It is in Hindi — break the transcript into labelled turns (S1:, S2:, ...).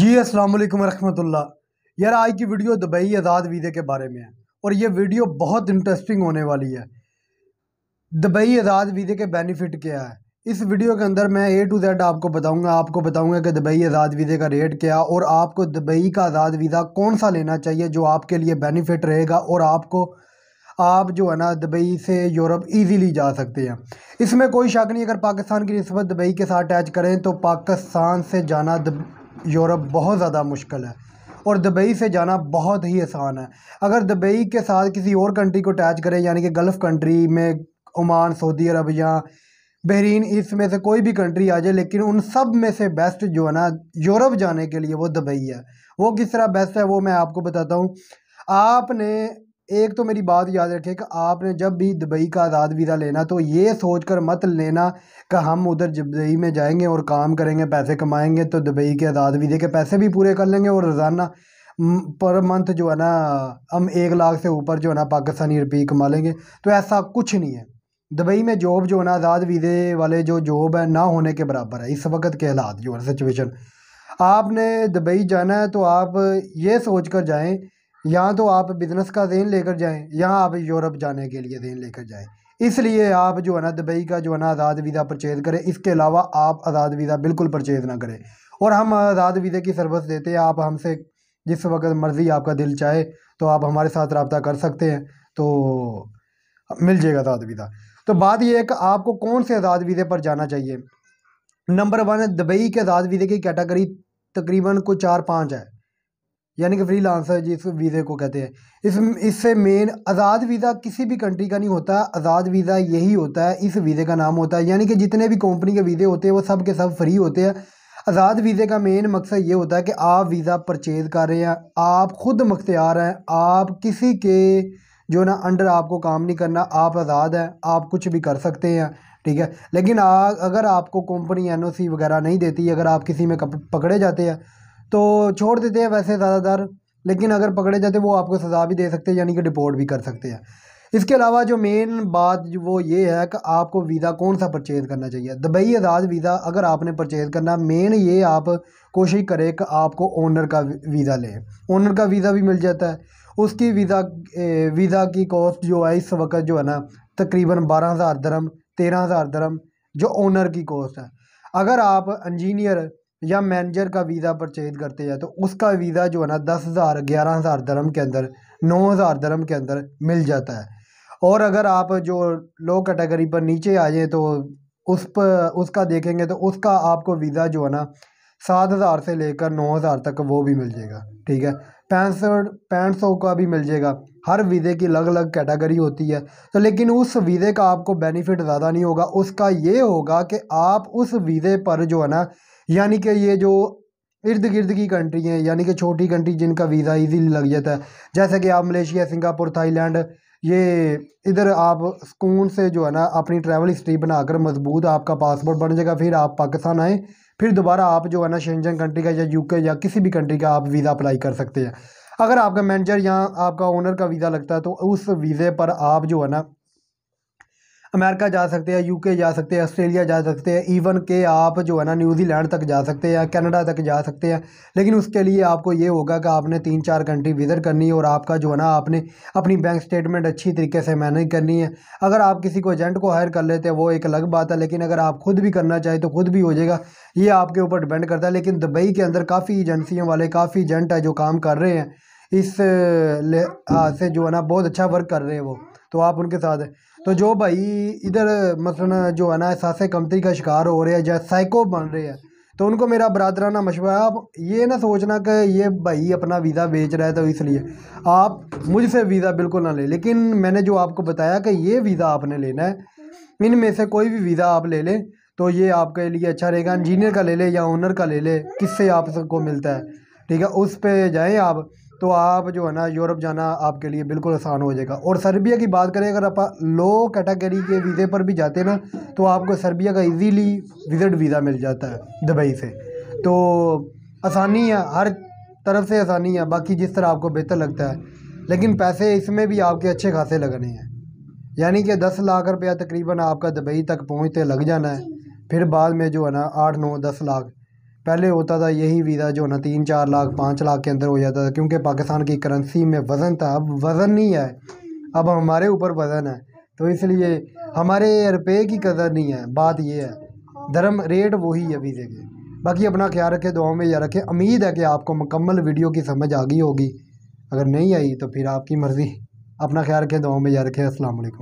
S1: जी अस्सलाम वालेकुम रहमतुल्लाह यार आज की वीडियो दुबई आज़ाद वीज़े के बारे में है और ये वीडियो बहुत इंटरेस्टिंग होने वाली है दुबई आज़ाद वीज़े के बेनिफिट क्या है इस वीडियो के अंदर मैं ए टू जेड आपको बताऊंगा आपको बताऊंगा कि दुबई आज़ाद वीज़े का रेट क्या और आपको दुबई का आज़ाद वीज़ा कौन सा लेना चाहिए जो आपके लिए बेनिफिट रहेगा और आपको आप जो है ना दुबई से यूरोप इजीली जा सकते हैं इसमें कोई शक नहीं अगर पाकिस्तान की नस्बत दुबई के साथ अटैच करें तो पाकिस्तान से जाना यूरोप बहुत ज़्यादा मुश्किल है और दुबई से जाना बहुत ही आसान है अगर दुबई के साथ किसी और कंट्री को अटैच करें यानी कि गल्फ़ कंट्री में ओमान सऊदी अरब या बहरीन इसमें से कोई भी कंट्री आ जाए लेकिन उन सब में से बेस्ट जो है ना यूरोप जाने के लिए वो दुबई है वो किस तरह बेस्ट है वो मैं आपको बताता हूँ आपने एक तो मेरी बात याद रखें कि आपने जब भी दुबई का आज़ाद वीज़ा लेना तो ये सोच कर मत लेना कि हम उधर दुबई में जाएंगे और काम करेंगे पैसे कमाएंगे तो दुबई के आज़ाद वीज़े के पैसे भी पूरे कर लेंगे और रोज़ाना पर मंथ जो है ना हम एक लाख से ऊपर जो है ना पाकिस्तानी रुपये कमा लेंगे तो ऐसा कुछ नहीं है दुबई में जॉब जो है ना आज़ाद वीज़े वाले जो जॉब है ना होने के बराबर है इस वक्त के हालात जो है सिचुएशन आपने दुबई जाना है तो आप ये सोच कर जाएँ यहाँ तो आप बिज़नेस का जहन लेकर जाएं यहाँ आप यूरोप जाने के लिए जहन लेकर जाएं इसलिए आप जो है ना दुबई का जो है ना आज़ाद वीज़ा परचेज़ करें इसके अलावा आप आज़ाद वीज़ा बिल्कुल परचेज़ ना करें और हम आज़ाद वीज़े की सर्विस देते हैं आप हमसे जिस वक्त मर्ज़ी आपका दिल चाहे तो आप हमारे साथ रबता कर सकते हैं तो मिल जाएगा आज़ाद वीज़ा तो बात यह है कि आपको कौन से आज़ाद वीज़े पर जाना चाहिए नंबर वन दुबई के आज़ाद वीज़े की कैटेगरी तकरीबन कोई चार पाँच है यानी कि फ्री लांसर जिस वीज़े को कहते हैं इस इससे मेन आज़ाद वीज़ा किसी भी कंट्री का नहीं होता आज़ाद वीज़ा यही होता है इस वीज़े का नाम होता है यानी कि जितने भी कंपनी के वीज़े होते हैं वो सब के सब फ्री होते हैं आज़ाद वीज़े का मेन मकसद ये होता है कि आप वीज़ा परचेज़ कर रहे हैं आप ख़ुद मख्तियार हैं आप किसी के जो ना अंडर आपको काम नहीं करना आप आज़ाद हैं आप कुछ भी कर सकते हैं ठीक है लेकिन आ, अगर आपको कंपनी एनओसी वगैरह नहीं देती अगर आप किसी में पकड़े जाते हैं तो छोड़ देते हैं वैसे ज़्यादातर लेकिन अगर पकड़े जाते वो आपको सज़ा भी दे सकते हैं यानी कि डिपोर्ट भी कर सकते हैं इसके अलावा जो मेन बात वो ये है कि आपको वीज़ा कौन सा परचेज़ करना चाहिए दुबई आज़ाद वीज़ा अगर आपने परचेज़ करना मेन ये आप कोशिश करें कि आपको ओनर का वीज़ा लें ओनर का वीज़ा भी मिल जाता है उसकी वीज़ा वीज़ा की कॉस्ट जो है इस वक्त जो है ना तकरीबन बारह हज़ार दरम तेरह हज़ार दरम जो ओनर की कॉस्ट है अगर आप इंजीनियर या मैनेजर का वीज़ा परचेज करते हैं तो उसका वीज़ा जो है ना दस हज़ार ग्यारह हज़ार धर्म के अंदर नौ हज़ार धर्म के अंदर मिल जाता है और अगर आप जो लो कैटेगरी पर नीचे आ जाए तो उस पर उसका देखेंगे तो उसका आपको वीज़ा जो है ना सात हज़ार से लेकर नौ हज़ार तक वो भी मिल जाएगा ठीक है पैंसठ पैंठ सौ का भी मिल जाएगा हर वीज़े की अलग अलग कैटेगरी होती है तो लेकिन उस वीज़े का आपको बेनिफिट ज़्यादा नहीं होगा उसका ये होगा कि आप उस वीज़े पर जो है ना यानी कि ये जो इर्द गिर्द की कंट्री हैं यानी कि छोटी कंट्री जिनका वीज़ा ईजीली लग जाता है जैसे कि आप मलेशिया सिंगापुर थाईलैंड ये इधर आप सुकून से जो है ना अपनी ट्रैवल हिस्ट्री बनाकर मजबूत आपका पासपोर्ट बन जाएगा फिर आप पाकिस्तान आएँ फिर दोबारा आप जो है ना शेंजन कंट्री का या यूके या किसी भी कंट्री का आप वीज़ा अप्लाई कर सकते हैं अगर आपका मैनेजर या आपका ओनर का वीज़ा लगता है तो उस वीज़े पर आप जो है ना अमेरिका जा सकते हैं यूके जा सकते हैं ऑस्ट्रेलिया जा सकते हैं इवन के आप जो है ना न्यूजीलैंड तक जा सकते हैं कनाडा तक जा सकते हैं लेकिन उसके लिए आपको ये होगा कि आपने तीन चार कंट्री विज़िट करनी है और आपका जो है ना आपने अपनी बैंक स्टेटमेंट अच्छी तरीके से मैनेज करनी है अगर आप किसी को एजेंट को हायर कर लेते हैं वो एक अलग बात है लेकिन अगर आप खुद भी करना चाहें तो खुद भी हो जाएगा ये आपके ऊपर डिपेंड करता है लेकिन दुबई के अंदर काफ़ी एजेंसियों वाले काफ़ी एजेंट हैं जो काम कर रहे हैं इस से जो है ना बहुत अच्छा वर्क कर रहे हैं वो तो आप उनके साथ तो जो भाई इधर मसलन मतलब जो है ना एहसास कमतरी का शिकार हो रहे हैं या साइको बन रहे हैं तो उनको मेरा बरदराना मशवरा आप ये ना सोचना कि ये भाई अपना वीज़ा बेच रहा है तो इसलिए आप मुझसे वीज़ा बिल्कुल ना ले लेकिन मैंने जो आपको बताया कि ये वीज़ा आपने लेना है इन में से कोई भी वीज़ा आप ले लें तो ये आपके लिए अच्छा रहेगा इंजीनियर का ले लें या ओनर का ले लें किससे आपको मिलता है ठीक है उस पर जाएँ आप तो आप जो है ना यूरोप जाना आपके लिए बिल्कुल आसान हो जाएगा और सर्बिया की बात करें अगर आप लो कैटेगरी के वीज़े पर भी जाते हैं ना तो आपको सर्बिया का इजीली विज़िट वीज़ा मिल जाता है दुबई से तो आसानी है हर तरफ से आसानी है बाकी जिस तरह आपको बेहतर लगता है लेकिन पैसे इसमें भी आपके अच्छे खासे लगने हैं यानी कि दस लाख रुपया तकरीबन आपका दुबई तक पहुँचते लग जाना है फिर बाद में जो है ना आठ नौ दस लाख पहले होता था यही वीज़ा जो ना तीन चार लाख पाँच लाख के अंदर हो जाता था क्योंकि पाकिस्तान की करेंसी में वज़न था अब वज़न नहीं है अब हमारे ऊपर वज़न है तो इसलिए हमारे रुपये की कदर नहीं है बात यह है धर्म रेट वही है वीज़े के बाकी अपना ख्याल रखें दुआओं में यह रखें उम्मीद है कि आपको मुकम्मल वीडियो की समझ आ गई होगी अगर नहीं आई तो फिर आपकी मर्ज़ी अपना ख्याल रखें दुआओं में यह रखें असल